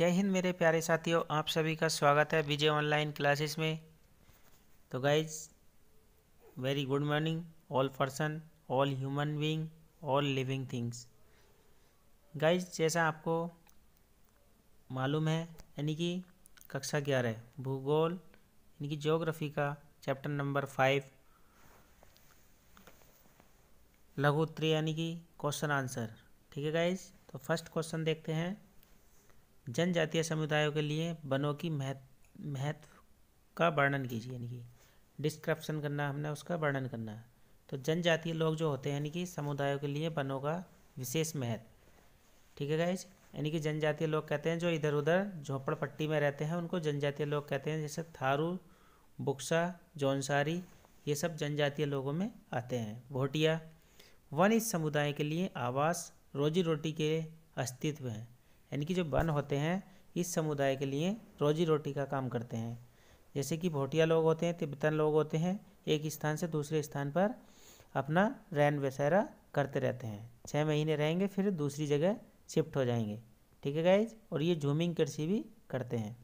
जय हिंद मेरे प्यारे साथियों आप सभी का स्वागत है विजय ऑनलाइन क्लासेस में तो guys very good morning all person all human being all living things guys जैसा आपको मालूम है यानी कि कक्षा ग्यारह भूगोल यानी कि जोग्राफी का चैप्टर नंबर फाइव लघु उत्तरी यानी कि क्वेश्चन आंसर ठीक है गाइज तो फर्स्ट क्वेश्चन देखते हैं जनजातीय समुदायों के लिए वनों की महत्व महत्व का वर्णन कीजिए यानी कि डिस्क्रिप्शन करना हमने उसका वर्णन करना है तो जनजातीय लोग जो होते हैं यानी कि समुदायों के लिए वनों का विशेष महत्व ठीक है गाइज यानी कि जनजातीय लोग कहते हैं जो इधर उधर झोपड़पट्टी में रहते हैं उनको जनजातीय लोग कहते हैं जैसे थारू बुक्सा जौनसारी ये सब जनजातीय लोगों में आते हैं भोटिया वन इस समुदाय के लिए आवास रोजी रोटी के अस्तित्व हैं यानी कि जो वन होते हैं इस समुदाय के लिए रोजी रोटी का काम करते हैं जैसे कि भोटिया लोग होते हैं तिब्बतन लोग होते हैं एक स्थान से दूसरे स्थान पर अपना रैन बसेरा करते रहते हैं छः महीने रहेंगे फिर दूसरी जगह शिफ्ट हो जाएंगे ठीक है गाइज और ये झूमिंग कृषि भी करते हैं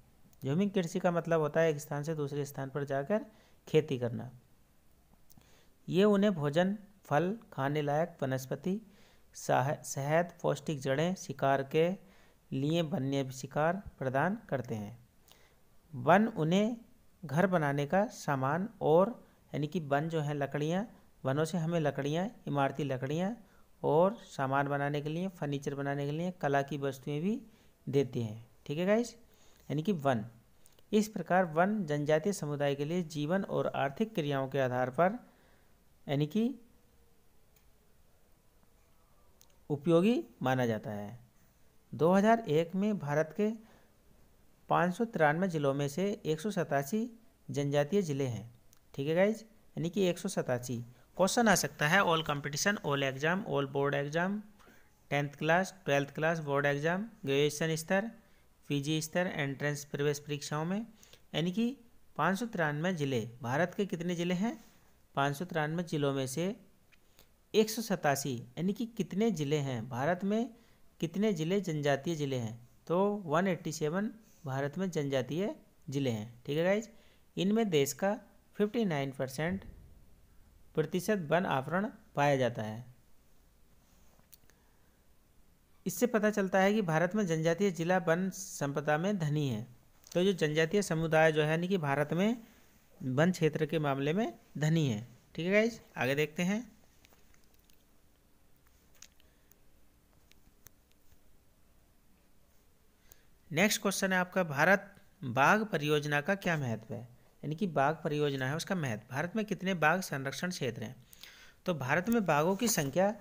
झूमिंग कृषि का मतलब होता है एक स्थान से दूसरे स्थान पर जाकर खेती करना ये उन्हें भोजन फल खाने लायक वनस्पति शहद पौष्टिक जड़ें शिकार के लिए वन्य शिकार प्रदान करते हैं वन उन्हें घर बनाने का सामान और यानी कि वन जो है लकड़ियाँ वनों से हमें लकड़ियाँ इमारती लकड़ियाँ और सामान बनाने के लिए फर्नीचर बनाने के लिए कला की वस्तुएं भी देते हैं ठीक है गाइस यानी कि वन इस प्रकार वन जनजातीय समुदाय के लिए जीवन और आर्थिक क्रियाओं के आधार पर यानी कि उपयोगी माना जाता है 2001 में भारत के पाँच ज़िलों में से एक जनजातीय ज़िले हैं ठीक है गाइज यानी कि एक क्वेश्चन आ सकता है all competition all exam all board exam tenth class twelfth class board exam graduation स्तर पीजी स्तर एंट्रेंस प्रवेश परीक्षाओं में यानी कि पाँच सौ तिरानवे ज़िले भारत के कितने ज़िले हैं पाँच सौ तिरानवे ज़िलों में से एक सौ सतासी यानी कि कितने ज़िले हैं भारत में कितने ज़िले जनजातीय ज़िले हैं तो 187 भारत में जनजातीय ज़िले हैं ठीक है गाइज इनमें देश का 59 परसेंट प्रतिशत वन आवरण पाया जाता है इससे पता चलता है कि भारत में जनजातीय जिला वन संपदा में धनी है तो जो जनजातीय समुदाय जो है यानी कि भारत में वन क्षेत्र के मामले में धनी है ठीक है गाइज आगे देखते हैं नेक्स्ट क्वेश्चन है आपका भारत बाघ परियोजना का क्या महत्व है यानी कि बाघ परियोजना है उसका महत्व भारत में कितने बाघ संरक्षण क्षेत्र हैं तो भारत में बाघों की संख्या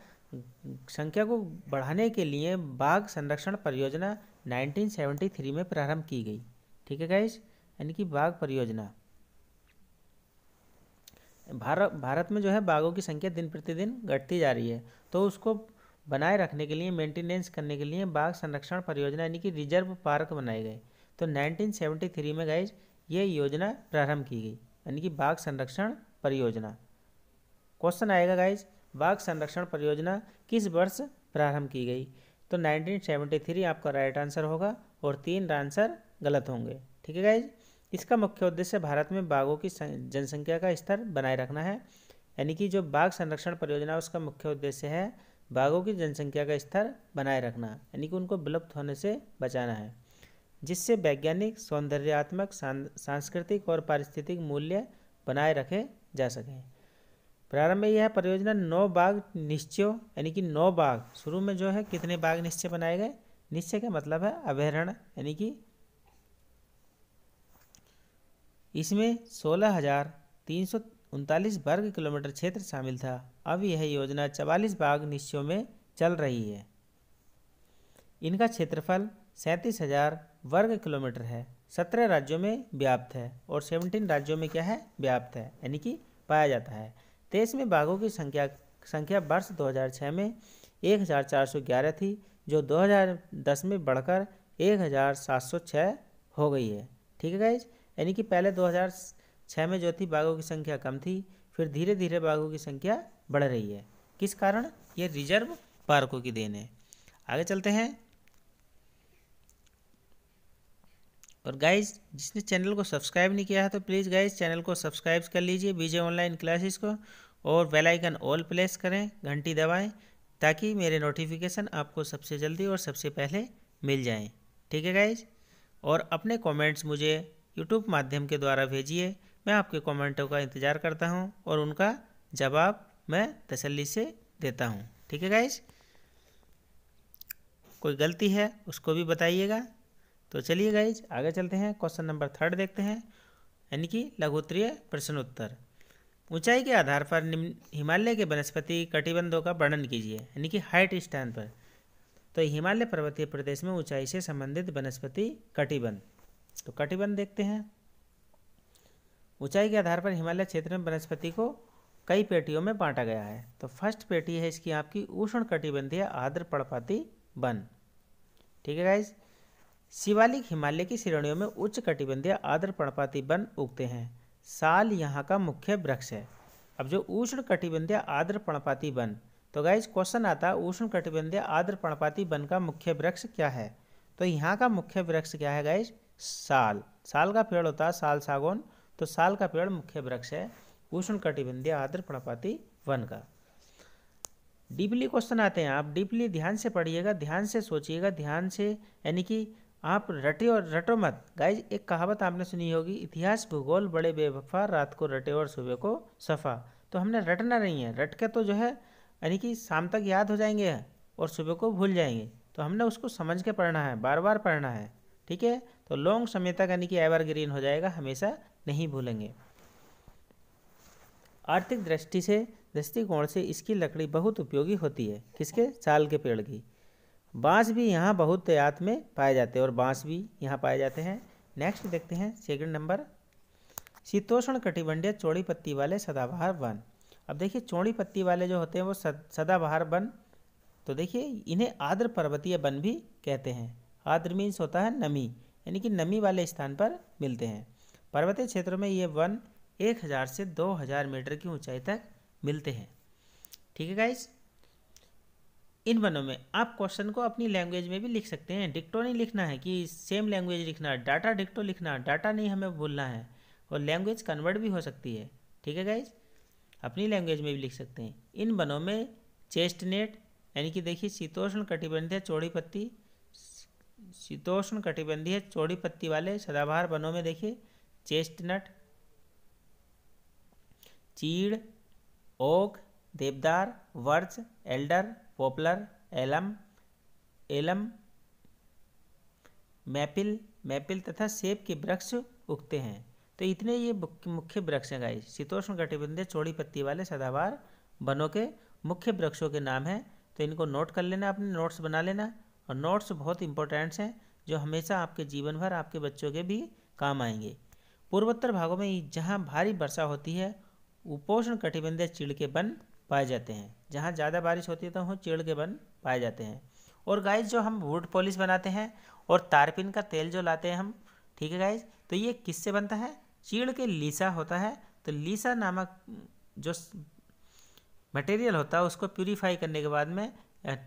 संख्या को बढ़ाने के लिए बाघ संरक्षण परियोजना 1973 में प्रारंभ की गई ठीक है गाइज यानी कि बाघ परियोजना भारत भारत में जो है बाघों की संख्या दिन प्रतिदिन घटती जा रही है तो उसको बनाए रखने के लिए मेंटेनेंस करने के लिए बाघ संरक्षण परियोजना यानी कि रिजर्व पार्क बनाए गए तो 1973 में गए ये योजना प्रारंभ की गई यानी कि बाघ संरक्षण परियोजना क्वेश्चन आएगा गाइज बाघ संरक्षण परियोजना किस वर्ष प्रारंभ की गई तो 1973 आपका राइट आंसर होगा और तीन आंसर गलत होंगे ठीक है गाइज इसका मुख्य उद्देश्य भारत में बाघों की जनसंख्या का स्तर बनाए रखना है यानी कि जो बाघ संरक्षण परियोजना उसका मुख्य उद्देश्य है बाघों की जनसंख्या का स्तर बनाए रखना यानी कि उनको विलुप्त होने से बचाना है जिससे वैज्ञानिक सौंदर्यात्मक सांस्कृतिक और पारिस्थितिक मूल्य बनाए रखे जा सकें प्रारंभ में यह परियोजना नौ बाघ निश्चय यानी कि नौ बाघ शुरू में जो है कितने बाघ निश्चय बनाए गए निश्चय का मतलब है अभ्यारण्य यानी कि इसमें सोलह हजार तीन सौ उनतालीस वर्ग किलोमीटर क्षेत्र शामिल था अब यह योजना चवालीस बाघ निश्चयों में चल रही है इनका क्षेत्रफल सैंतीस हजार वर्ग किलोमीटर है सत्रह राज्यों में व्याप्त है और सेवनटीन राज्यों में क्या है व्याप्त है यानी कि पाया जाता है देश में बाघों की संख्या संख्या वर्ष 2006 में 1411 थी जो 2010 में बढ़कर 1706 हो गई है ठीक है गाइज यानी कि पहले छः में जो थी बाघों की संख्या कम थी फिर धीरे धीरे बाघों की संख्या बढ़ रही है किस कारण ये रिजर्व पार्कों की देन है आगे चलते हैं और गाइज जिसने चैनल को सब्सक्राइब नहीं किया है तो प्लीज़ गाइज चैनल को सब्सक्राइब कर लीजिए बीजे ऑनलाइन क्लासेस को और बेल आइकन ऑल प्लेस करें घंटी दबाएं ताकि मेरे नोटिफिकेशन आपको सबसे जल्दी और सबसे पहले मिल जाएं ठीक है गाइज और अपने कमेंट्स मुझे यूट्यूब माध्यम के द्वारा भेजिए मैं आपके कमेंटों का इंतज़ार करता हूँ और उनका जवाब मैं तसल्ली से देता हूँ ठीक है गाइज कोई गलती है उसको भी बताइएगा तो चलिए गाइज आगे चलते हैं क्वेश्चन नंबर थर्ड देखते हैं यानी कि लघुत्तरीय प्रश्नोत्तर ऊंचाई के आधार पर निम्न हिमालय के वनस्पति कटिबंधों का वर्णन कीजिए यानी कि हाइट स्टैंड पर तो हिमालय पर्वतीय प्रदेश में ऊंचाई से संबंधित वनस्पति कटिबंध तो कटिबंध देखते हैं ऊंचाई के आधार पर हिमालय क्षेत्र में वनस्पति को कई पेटियों में बांटा गया है तो फर्स्ट पेटी है इसकी आपकी उष्ण कटिबंधीय आर्द्र पड़पाती वन ठीक है गाइज शिवालिक हिमालय की श्रेणियों में उच्च कटिबंधीय आर्द्र पड़पाती वन उगते हैं साल यहाँ का मुख्य वृक्ष है अब जो उष्ण कटिबंधीय आर्द्र पणपाती वन तो गाइज क्वेश्चन आता है उष्ण कटिबंधीय आर्द्र पणपाती वन का मुख्य वृक्ष क्या है तो यहाँ का मुख्य वृक्ष क्या है गाइज साल साल का पेड़ होता है साल सागौन तो साल का पेड़ मुख्य वृक्ष है उष्ण कटिबंधीय आर्द्र पर्णपाती वन का डीपली क्वेश्चन आते हैं आप डीपली ध्यान से पढ़िएगा ध्यान से सोचिएगा ध्यान से यानी कि आप रटे और रटो मत गाइज एक कहावत आपने सुनी होगी इतिहास भूगोल बड़े बेवफा रात को रटे और सुबह को सफ़ा तो हमने रटना नहीं है रट के तो जो है यानी कि शाम तक याद हो जाएंगे और सुबह को भूल जाएंगे तो हमने उसको समझ के पढ़ना है बार बार पढ़ना है ठीक है तो लॉन्ग समय तक यानी कि एवरग्रीन हो जाएगा हमेशा नहीं भूलेंगे आर्थिक दृष्टि से दृष्टिकोण से इसकी लकड़ी बहुत उपयोगी होती है किसके साल के पेड़ की बांस भी यहाँ बहुत तयात में पाए जाते हैं और बांस भी यहाँ पाए जाते हैं नेक्स्ट देखते हैं सेकंड नंबर शीतोष्ण कटिबंधीय चौड़ी पत्ती वाले सदाबहार वन अब देखिए चौड़ी पत्ती वाले जो होते हैं वो सदाबहार वन तो देखिए इन्हें आर्द्र पर्वतीय वन भी कहते हैं आर्द्र मीन्स होता है नमी यानी कि नमी वाले स्थान पर मिलते हैं पर्वतीय क्षेत्रों में ये वन एक हज़ार से दो हज़ार मीटर की ऊंचाई तक मिलते हैं ठीक है गाइज इन वनों में आप क्वेश्चन को अपनी लैंग्वेज में भी लिख सकते हैं डिक्टो नहीं लिखना है कि सेम लैंग्वेज लिखना डाटा डिक्टो लिखना डाटा नहीं हमें भूलना है और लैंग्वेज कन्वर्ट भी हो सकती है ठीक है गाइज अपनी लैंग्वेज में भी लिख सकते हैं इन वनों में चेस्टनेट यानी कि देखिए शीतोष्ण कटिबंधीय चौड़ी पत्ती शीतोष्ण कटिबंधीय चौड़ी पत्ती वाले सदाबहार वनों में देखिए चेस्टनट चीड़ ओक देवदार birch alder poplar elm elm maple maple तथा सेब के वृक्ष उगते हैं तो इतने ये मुख्य वृक्ष हैं गाइस शीतोष्ण कटिबंधीय चौड़ी पत्ती वाले सदाबहार वनों के मुख्य वृक्षों के नाम हैं तो इनको नोट कर लेना अपने नोट्स बना लेना और नोट्स बहुत इंपॉर्टेंट्स हैं जो हमेशा आपके जीवन भर आपके बच्चों के भी काम आएंगे पूर्वोत्तर भागों में जहाँ भारी वर्षा होती है उपोषण कटिबंधीय चीड़ के वन पाए जाते हैं जहाँ ज़्यादा बारिश होती है तो वहाँ चीड़ के वन पाए जाते हैं और गाइज जो हम वुड पॉलिश बनाते हैं और तारपिन का तेल जो लाते हैं हम ठीक है गाइज तो ये किससे बनता है चीड़ के लीसा होता है तो लीसा नामक जो मटेरियल होता है उसको प्यूरीफाई करने के बाद में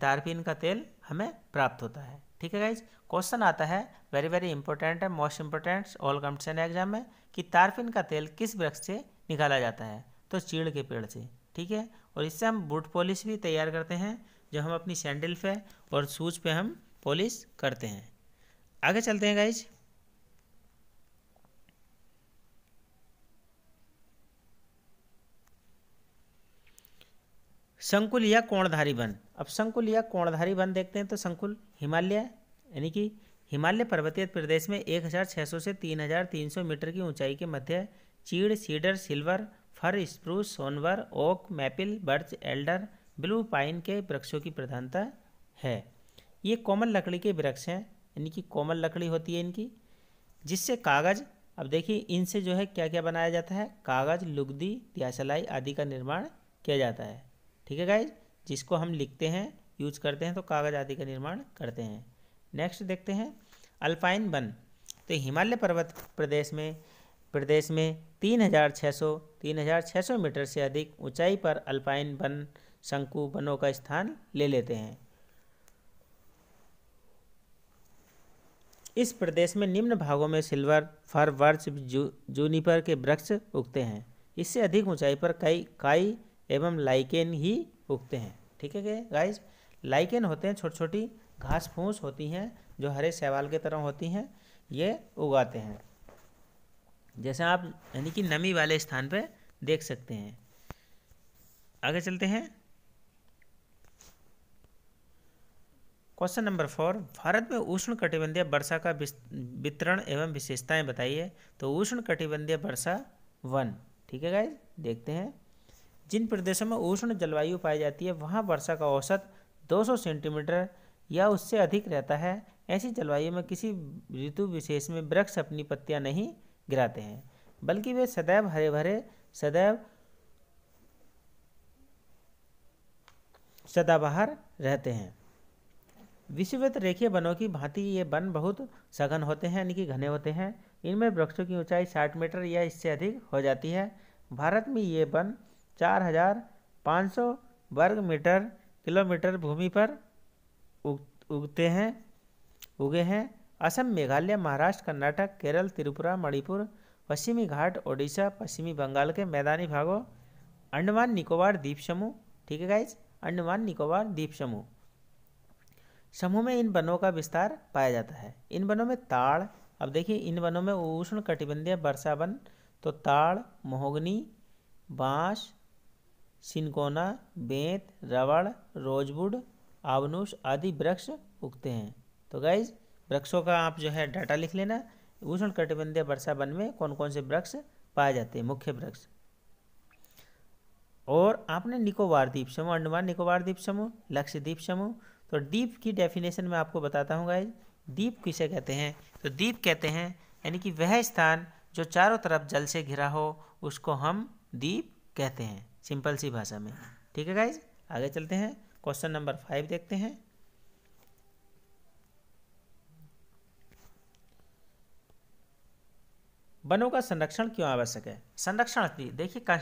तारपिन का तेल हमें प्राप्त होता है ठीक है गाइज क्वेश्चन आता है वेरी वेरी इंपॉर्टेंट है most important all competition exam में कि तारफिन का तेल किस वृक्ष से निकाला जाता है तो चीड़ के पेड़ से ठीक है और इससे हम बूट पॉलिश भी तैयार करते हैं जो हम अपनी सैंडल पे और शूज पे हम पॉलिश करते हैं आगे चलते हैं गाइज संकुल या कोणधारी वन अब संकुल या कोणधारी वन देखते हैं तो संकुल हिमालय यानी कि हिमालय पर्वतीय प्रदेश में 1600 से 3300 मीटर की ऊंचाई के मध्य चीड़ सीडर सिल्वर फर स्प्रूस सोनवर oak maple birch alder blue pine के वृक्षों की प्रधानता है ये कोमल लकड़ी के वृक्ष हैं यानी कि कोमल लकड़ी होती है इनकी जिससे कागज़ अब देखिए इनसे जो है क्या क्या बनाया जाता है कागज़ लुगदी त्यासलाई आदि का निर्माण किया जाता है ठीक है गाइज जिसको हम लिखते हैं यूज करते हैं तो कागज़ आदि का निर्माण करते हैं नेक्स्ट देखते हैं अल्पाइन वन तो हिमालय पर्वत प्रदेश में प्रदेश में तीन हज़ार छः सौ तीन हज़ार छः सौ मीटर से अधिक ऊंचाई पर अल्पाइन वन शंकु वनों का स्थान ले लेते हैं इस प्रदेश में निम्न भागों में सिल्वर फर वर्च जू, जूनिपर के वृक्ष उगते हैं इससे अधिक ऊंचाई पर कई काई एवं लाइकेन ही उगते हैं ठीक है गाइस लाइकेन होते हैं छोटी छोटी घास फूस होती हैं जो हरे सेवाल की तरह होती हैं ये उगाते हैं जैसे आप यानी कि नमी वाले स्थान पर देख सकते हैं आगे चलते हैं क्वेश्चन नंबर फोर भारत में उष्ण कटिबंधीय वर्षा का वितरण एवं विशेषताएं बताइए तो उष्ण कटिबंधीय वर्षा वन ठीक है गाइज देखते हैं जिन प्रदेशों में उष्ण जलवायु पाई जाती है वहाँ वर्षा का औसत 200 सेंटीमीटर या उससे अधिक रहता है ऐसी जलवायु में किसी ऋतु विशेष में वृक्ष अपनी पत्तियां नहीं गिराते हैं बल्कि वे सदैव हरे भरे सदैव सदाबहार रहते हैं विश्ववित रेखीय वनों की भांति ये वन बहुत सघन होते हैं यानी कि घने होते हैं इनमें वृक्षों की ऊंचाई 60 मीटर या इससे अधिक हो जाती है भारत में ये वन 4,500 वर्ग मीटर किलोमीटर भूमि पर उग उगते हैं उगे हैं असम मेघालय महाराष्ट्र कर्नाटक केरल त्रिपुरा मणिपुर पश्चिमी घाट ओडिशा पश्चिमी बंगाल के मैदानी भागों अंडमान निकोबार द्वीप समूह ठीक है गाइज अंडमान निकोबार द्वीप समूह समूह में इन वनों का विस्तार पाया जाता है इन वनों में ताड़ अब देखिए इन वनों में उष्ण कटिबंधीय वर्षा वन तो ताड़ मोहगनी बांस सिनकोना बेंत रबड़ रोजवुड आवनुष आदि वृक्ष उगते हैं तो गाइज वृक्षों का आप जो है डाटा लिख लेना उष्ण कटिबंधीय वर्षा वन में कौन कौन से वृक्ष पाए जाते हैं मुख्य वृक्ष और आपने निकोबार द्वीप समूह अंडमान निकोबार द्वीप समूह लक्षद्वीप समूह तो द्वीप की डेफिनेशन मैं आपको बताता हूँ गाइज द्वीप किसे कहते हैं तो द्वीप कहते हैं यानी कि वह स्थान जो चारों तरफ जल से घिरा हो उसको हम द्वीप कहते हैं सिंपल सी भाषा में ठीक है गाइज आगे चलते हैं क्वेश्चन नंबर फाइव देखते हैं वनों का संरक्षण क्यों आवश्यक है संरक्षण देखिए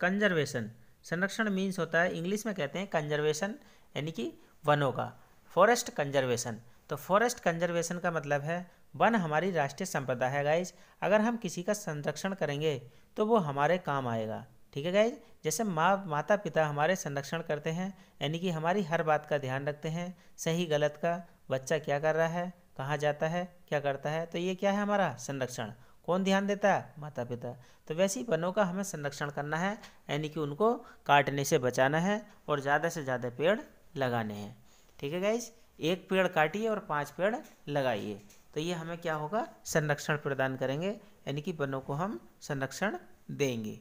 कंजर्वेशन संरक्षण मीन्स होता है इंग्लिश में कहते हैं कंजर्वेशन यानी कि वनों का फॉरेस्ट कंजर्वेशन तो फॉरेस्ट कंजर्वेशन का मतलब है वन हमारी राष्ट्रीय संपदा है गाइज अगर हम किसी का संरक्षण करेंगे तो वो हमारे काम आएगा ठीक है गाइज जैसे माँ माता पिता हमारे संरक्षण करते हैं यानी कि हमारी हर बात का ध्यान रखते हैं सही गलत का बच्चा क्या कर रहा है कहाँ जाता है क्या करता है तो ये क्या है हमारा संरक्षण कौन ध्यान देता है माता पिता तो वैसे ही वनों का हमें संरक्षण करना है यानी कि उनको काटने से बचाना है और ज़्यादा से ज़्यादा पेड़ लगाने हैं ठीक है गाइज एक पेड़ काटिए और पाँच पेड़ लगाइए तो ये हमें क्या होगा संरक्षण प्रदान करेंगे यानी कि वनों को हम संरक्षण देंगे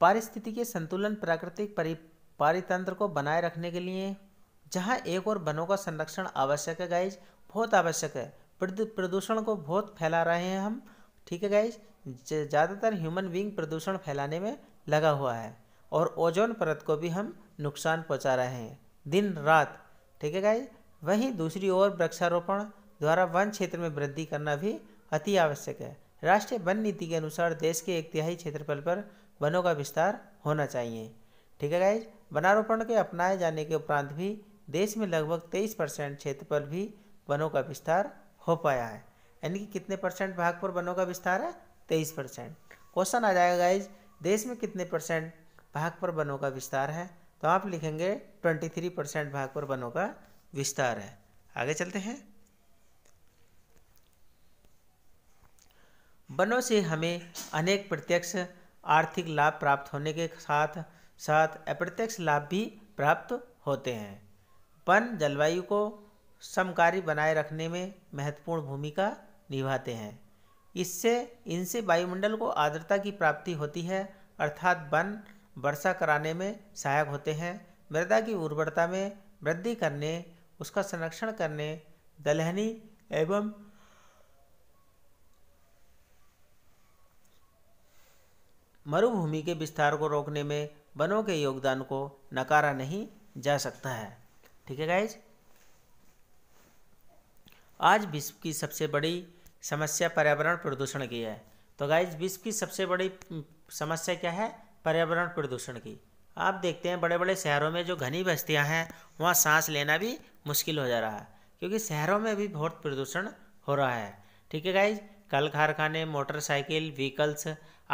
पारिस्थितिकी संतुलन प्राकृतिक परि पारितंत्र को बनाए रखने के लिए जहाँ एक और वनों का संरक्षण आवश्यक है गाइज बहुत आवश्यक है प्रदूषण को बहुत फैला रहे हैं हम ठीक है गाइज ज़्यादातर ह्यूमन बींग प्रदूषण फैलाने में लगा हुआ है और ओजोन परत को भी हम नुकसान पहुंचा रहे हैं दिन रात ठीक है गाइज वहीं दूसरी ओर वृक्षारोपण द्वारा वन क्षेत्र में वृद्धि करना भी अति आवश्यक है राष्ट्रीय वन नीति के अनुसार देश के एक तिहाई क्षेत्रफल पर वनों का विस्तार होना चाहिए ठीक है गाइज वनारोपण के अपनाए जाने के उपरांत भी देश में लगभग तेईस परसेंट क्षेत्र पर भी वनों का विस्तार हो पाया है यानी कि कितने परसेंट भाग पर वनों का विस्तार है तेईस परसेंट क्वेश्चन आ जाएगा गाइज देश में कितने परसेंट भाग पर वनों का विस्तार है तो आप लिखेंगे ट्वेंटी थ्री परसेंट भाग पर वनों का विस्तार है आगे चलते हैं वनों से हमें अनेक प्रत्यक्ष आर्थिक लाभ प्राप्त होने के साथ साथ अप्रत्यक्ष लाभ भी प्राप्त होते हैं वन जलवायु को समकारी बनाए रखने में महत्वपूर्ण भूमिका निभाते हैं इससे इनसे वायुमंडल को आर्द्रता की प्राप्ति होती है अर्थात वन वर्षा कराने में सहायक होते हैं मृदा की उर्वरता में वृद्धि करने उसका संरक्षण करने दलहनी एवं मरुभूमि के विस्तार को रोकने में वनों के योगदान को नकारा नहीं जा सकता है ठीक है गाइज आज विश्व की सबसे बड़ी समस्या पर्यावरण प्रदूषण की है तो गाइज विश्व की सबसे बड़ी समस्या क्या है पर्यावरण प्रदूषण की आप देखते हैं बड़े बड़े शहरों में जो घनी बस्तियां हैं वहाँ सांस लेना भी मुश्किल हो जा रहा है क्योंकि शहरों में भी बहुत प्रदूषण हो रहा है ठीक है गाइज कल कारखाने मोटरसाइकिल व्हीकल्स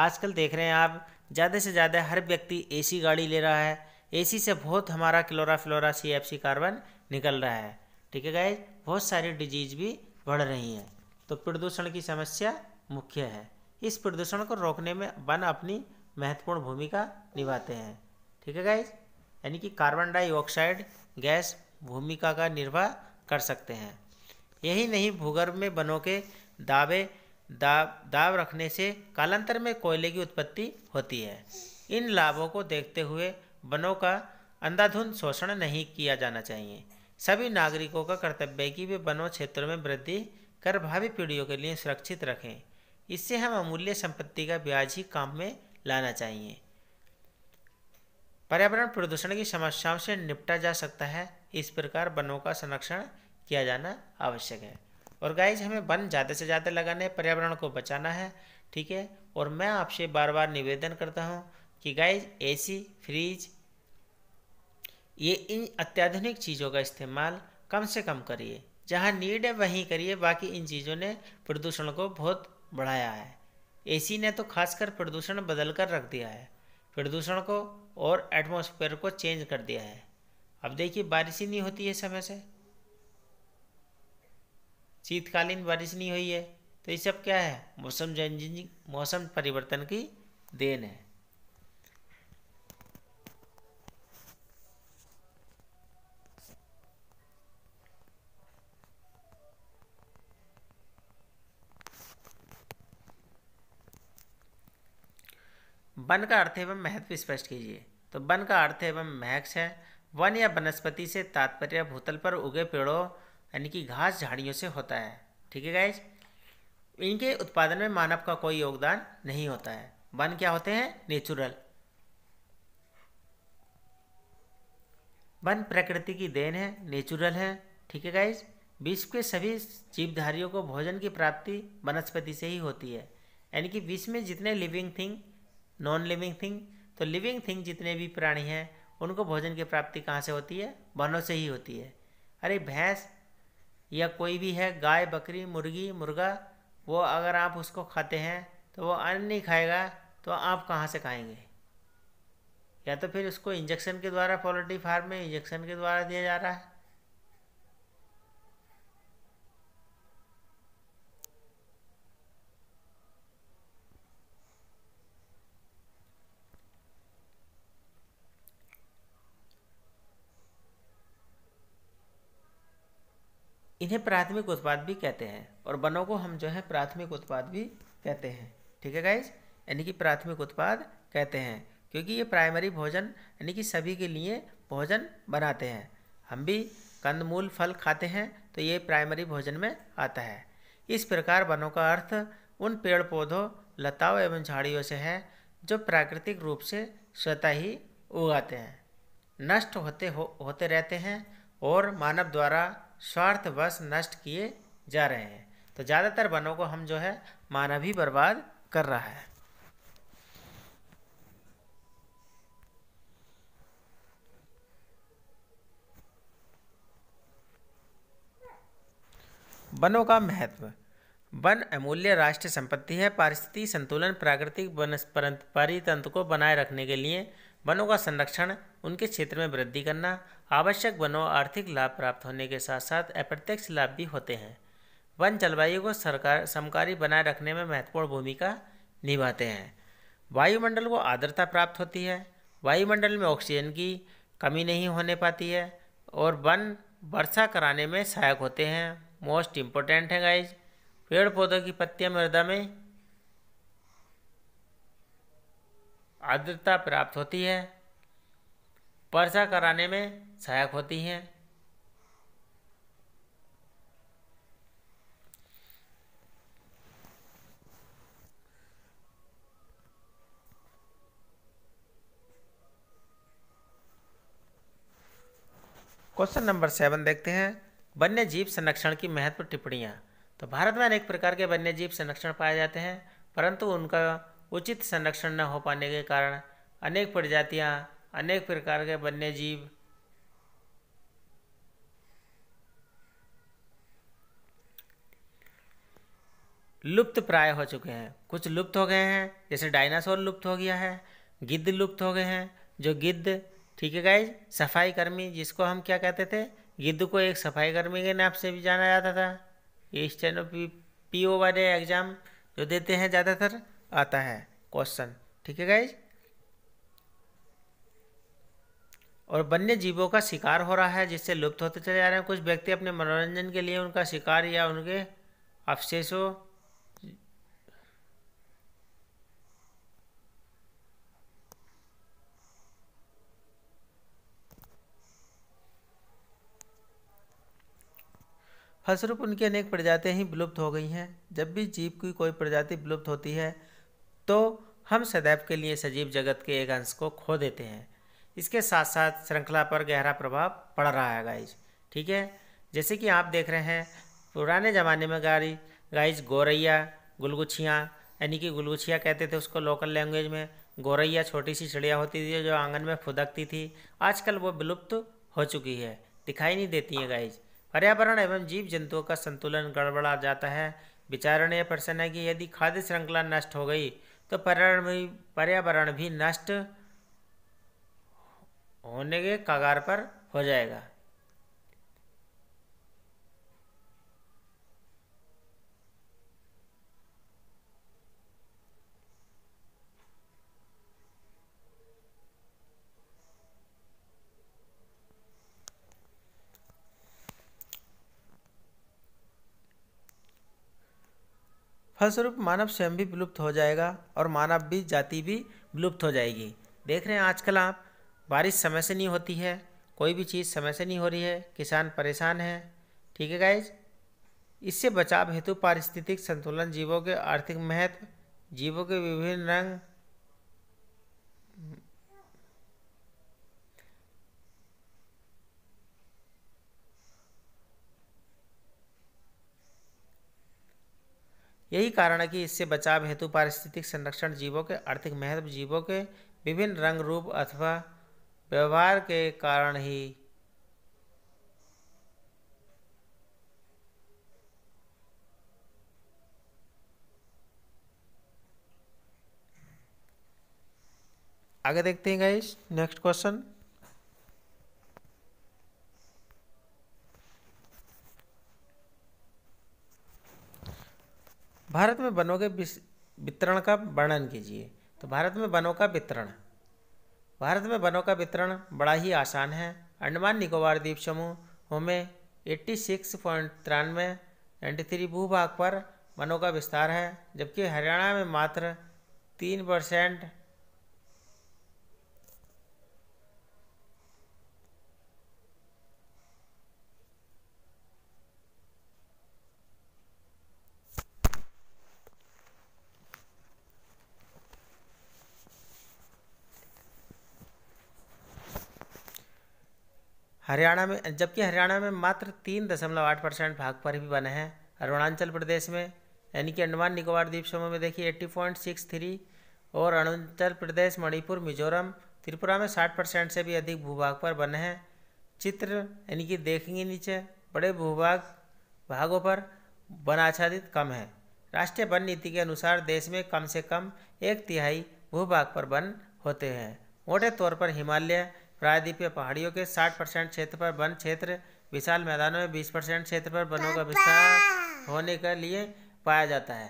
आजकल देख रहे हैं आप ज़्यादा से ज़्यादा हर व्यक्ति एसी गाड़ी ले रहा है एसी से बहुत हमारा chloro fluoro C F C carbon निकल रहा है ठीक है गाय बहुत सारी डिजीज भी बढ़ रही हैं तो प्रदूषण की समस्या मुख्य है इस प्रदूषण को रोकने में वन अपनी महत्वपूर्ण भूमिका निभाते हैं ठीक है गाइज यानी कि कार्बन डाइऑक्साइड गैस भूमिका का निर्वाह कर सकते हैं यही नहीं भूगर्भ में बनों के दावे दाब दाब रखने से कालांतर में कोयले की उत्पत्ति होती है इन लाभों को देखते हुए वनों का अंधाधुंध शोषण नहीं किया जाना चाहिए सभी नागरिकों का कर्तव्य है कि वे वनों क्षेत्रों में वृद्धि कर भावी पीढ़ियों के लिए सुरक्षित रखें इससे हम अमूल्य संपत्ति का ब्याज ही काम में लाना चाहिए पर्यावरण प्रदूषण की समस्याओं से निपटा जा सकता है इस प्रकार वनों का संरक्षण किया जाना आवश्यक है और गाइज हमें वन ज़्यादा से ज़्यादा लगाने पर्यावरण को बचाना है ठीक है और मैं आपसे बार बार निवेदन करता हूँ कि गाइज एसी फ्रीज ये इन अत्याधुनिक चीज़ों का इस्तेमाल कम से कम करिए जहाँ नीड है वहीं करिए बाकी इन चीज़ों ने प्रदूषण को बहुत बढ़ाया है एसी ने तो खासकर प्रदूषण बदल कर रख दिया है प्रदूषण को और एटमॉस्फेयर को चेंज कर दिया है अब देखिए बारिश ही नहीं होती है समय से शीतकालीन बारिश नहीं हुई है तो ये सब क्या है मौसम चेंजिंग मौसम परिवर्तन की देन है वन का अर्थ एवं महत्व स्पष्ट कीजिए तो वन का अर्थ एवं महक्स है वन या वनस्पति से तात्पर्य भूतल पर उगे पेड़ों यानी कि घास झाड़ियों से होता है ठीक है गाइज इनके उत्पादन में मानव का कोई योगदान नहीं होता है वन क्या होते हैं नेचुरल वन प्रकृति की देन है नेचुरल है ठीक है गाइज विश्व के सभी जीवधारियों को भोजन की प्राप्ति वनस्पति से ही होती है यानी कि विश्व में जितने living thing non living thing तो लिविंग थिंग जितने भी प्राणी हैं उनको भोजन की प्राप्ति कहाँ से होती है वनों से ही होती है अरे भैंस या कोई भी है गाय बकरी मुर्गी मुर्गा वो अगर आप उसको खाते हैं तो वो अन्न नहीं खाएगा तो आप कहाँ से खाएंगे या तो फिर उसको इंजेक्शन के द्वारा पोल्ट्री फार्म में इंजेक्शन के द्वारा दिया जा रहा है इन्हें प्राथमिक उत्पाद भी कहते हैं और वनों को हम जो है प्राथमिक उत्पाद भी कहते हैं ठीक है गाइज यानी कि प्राथमिक उत्पाद कहते हैं क्योंकि ये प्राइमरी भोजन यानी कि सभी के लिए भोजन बनाते हैं हम भी कंद मूल फल खाते हैं तो ये प्राइमरी भोजन में आता है इस प्रकार वनों का अर्थ उन पेड़ पौधों लताओं एवं झाड़ियों से है जो प्राकृतिक रूप से स्वतः ही उगाते हैं नष्ट होते हो, होते रहते हैं और मानव द्वारा स्वार्थवश नष्ट किए जा रहे हैं तो ज़्यादातर वनों को हम जो है मानव ही बर्बाद कर रहा है वनों का महत्व वन अमूल्य राष्ट्रीय संपत्ति है पारिस्थितिक संतुलन प्राकृतिक परितंत्र को बनाए रखने के लिए वनों का संरक्षण उनके क्षेत्र में वृद्धि करना आवश्यक वनों आर्थिक लाभ प्राप्त होने के साथ साथ अप्रत्यक्ष लाभ भी होते हैं वन जलवायु को सरकार समकारी बनाए रखने में महत्वपूर्ण भूमिका निभाते हैं वायुमंडल को आर्द्रता प्राप्त होती है वायुमंडल में ऑक्सीजन की कमी नहीं होने पाती है और वन वर्षा कराने में सहायक होते हैं मोस्ट इम्पोर्टेंट है गाइज पेड़ पौधों की पत्तियां मृदा में आर्द्रता प्राप्त होती है वर्षा कराने में सहायक होती हैं क्वेश्चन नंबर सेवन देखते हैं वन्य जीव संरक्षण की महत्वपूर्ण टिप्पणियाँ तो भारत में अनेक प्रकार के वन्य जीव संरक्षण पाए जाते हैं परंतु उनका उचित संरक्षण न हो पाने के कारण अनेक प्रजातियां, अनेक प्रकार के वन्य जीव लुप्त प्राय हो चुके हैं कुछ लुप्त हो गए हैं जैसे डायनासोर लुप्त हो गया है गिद्ध लुप्त हो गए हैं जो गिद्ध ठीक है गाइज सफाई कर्मी जिसको हम क्या कहते थे गिद्ध को एक सफाई कर्मी के नाम से भी जाना जाता था ये स्टेनो पी पी ओ वाले एग्ज़ाम जो देते हैं ज़्यादातर आता है क्वेश्चन ठीक है गाइज और वन्य जीवों का शिकार हो रहा है जिससे लुप्त होते चले जा रहे हैं कुछ व्यक्ति अपने मनोरंजन के लिए उनका शिकार या उनके अवशेषों फलस्वरूप उनकी अनेक प्रजातियां ही विलुप्त हो गई हैं जब भी जीव की कोई प्रजाति विलुप्त होती है तो हम सदैव के लिए सजीव जगत के एक अंश को खो देते हैं इसके साथ साथ श्रृंखला पर गहरा प्रभाव पड़ रहा है गाइज ठीक है जैसे कि आप देख रहे हैं पुराने ज़माने में गाड़ी गाइज गोरैया गुलगुछियाँ यानी कि गुलगुछिया कहते थे उसको लोकल लैंग्वेज में गोरैया छोटी सी चिड़िया होती थी जो आंगन में फुदकती थी आजकल वो विलुप्त हो चुकी है दिखाई नहीं देती है गाइज पर्यावरण एवं जीव जंतुओं का संतुलन गड़बड़ा जाता है विचारणीय प्रश्न है कि यदि खाद्य श्रृंखला नष्ट हो गई तो पर्यावरण भी पर्यावरण भी नष्ट होने के कगार पर हो जाएगा फलस्वरूप मानव स्वयं भी विलुप्त हो जाएगा और मानव भी जाति भी विलुप्त हो जाएगी देख रहे हैं आजकल आप बारिश समय से नहीं होती है कोई भी चीज़ समय से नहीं हो रही है किसान परेशान है ठीक है गाइज इससे बचाव हेतु पारिस्थितिक संतुलन जीवों के आर्थिक महत्व जीवों के विभिन्न रंग यही कारण है कि इससे बचाव हेतु पारिस्थितिक संरक्षण जीवों के आर्थिक महत्व जीवों के विभिन्न रंग रूप अथवा व्यवहार के कारण ही आगे देखते हैं गाइस नेक्स्ट क्वेश्चन भारत में वनों के वितरण का वर्णन कीजिए तो भारत में वनों का वितरण भारत में वनों का वितरण बड़ा ही आसान है अंडमान निकोबार द्वीप समूह में एट्टी सिक्स पॉइंट तिरानवे नाइन्टी थ्री भूभाग पर वनों का विस्तार है जबकि हरियाणा में मात्र तीन परसेंट हरियाणा में जबकि हरियाणा में मात्र तीन दशमलव आठ परसेंट भाग पर भी बने हैं अरुणाचल प्रदेश में यानी कि अंडमान निकोबार द्वीप समूह में देखिए एट्टी पॉइंट सिक्स थ्री और अरुणाचल प्रदेश मणिपुर मिजोरम त्रिपुरा में साठ परसेंट से भी अधिक भूभाग पर बने हैं चित्र यानी कि देखेंगे नीचे बड़े भूभाग भागों पर वन आच्छादित कम है राष्ट्रीय वन नीति के अनुसार देश में कम से कम एक तिहाई भूभाग पर वन होते हैं मोटे तौर पर हिमालय प्रायद्वीपीय पहाड़ियों के 60 परसेंट क्षेत्र पर वन क्षेत्र विशाल मैदानों में 20 परसेंट क्षेत्र पर वनों का विस्तार होने के लिए पाया जाता है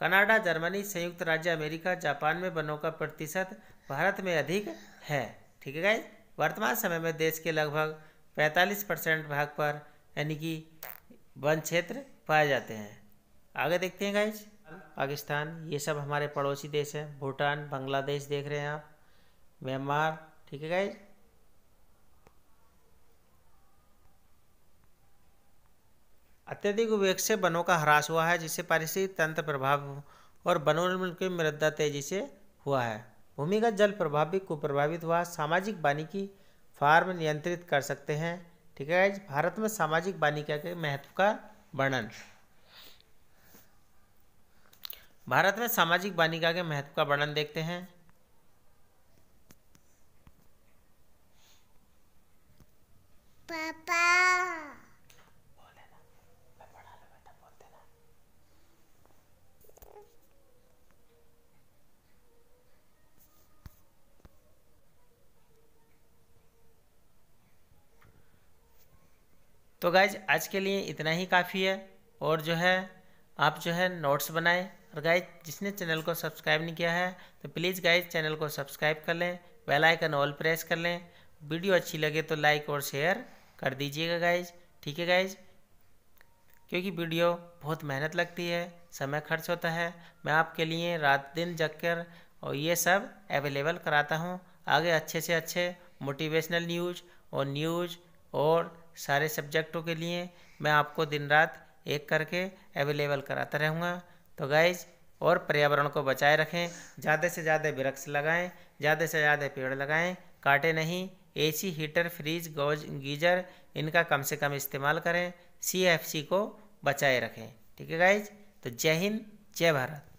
कनाडा जर्मनी संयुक्त राज्य अमेरिका जापान में वनों का प्रतिशत भारत में अधिक है ठीक है गाइज वर्तमान समय में देश के लगभग 45 परसेंट भाग पर यानी कि वन क्षेत्र पाए जाते हैं आगे देखते हैं गाइज पाकिस्तान ये सब हमारे पड़ोसी देश हैं भूटान बांग्लादेश देख रहे हैं आप म्यांमार ठीक है गाइज अत्यधिक उपयोग से वनों का ह्रास हुआ है जिससे पारिस्थितिक तंत्र प्रभाव और वनोन्मूलन की मृदा तेजी से हुआ है भूमिगत जल प्रभाव भी कुप्रभावित हुआ सामाजिक वानिकी फार्म नियंत्रित कर सकते हैं ठीक है गाइज भारत में सामाजिक वानिका के महत्व का वर्णन भारत में सामाजिक वानिका के महत्व का वर्णन देखते हैं तो गाइज आज के लिए इतना ही काफ़ी है और जो है आप जो है नोट्स बनाएं और गाइज जिसने चैनल को सब्सक्राइब नहीं किया है तो प्लीज़ गाइज चैनल को सब्सक्राइब कर लें बेल आइकन ऑल प्रेस कर लें वीडियो अच्छी लगे तो लाइक और शेयर कर दीजिएगा गाइज ठीक है गाइज क्योंकि वीडियो बहुत मेहनत लगती है समय खर्च होता है मैं आपके लिए रात दिन जग कर और ये सब अवेलेबल कराता हूँ आगे अच्छे से अच्छे मोटिवेशनल न्यूज और न्यूज और सारे सब्जेक्टों के लिए मैं आपको दिन रात एक करके अवेलेबल कराता रहूँगा तो गाइज और पर्यावरण को बचाए रखें ज़्यादा से ज़्यादा वृक्ष लगाएं ज़्यादा से ज़्यादा पेड़ लगाएं काटे नहीं एसी हीटर फ्रिज गोज गीजर इनका कम से कम इस्तेमाल करें सीएफसी को बचाए रखें ठीक है गाइज तो जय हिंद जय भारत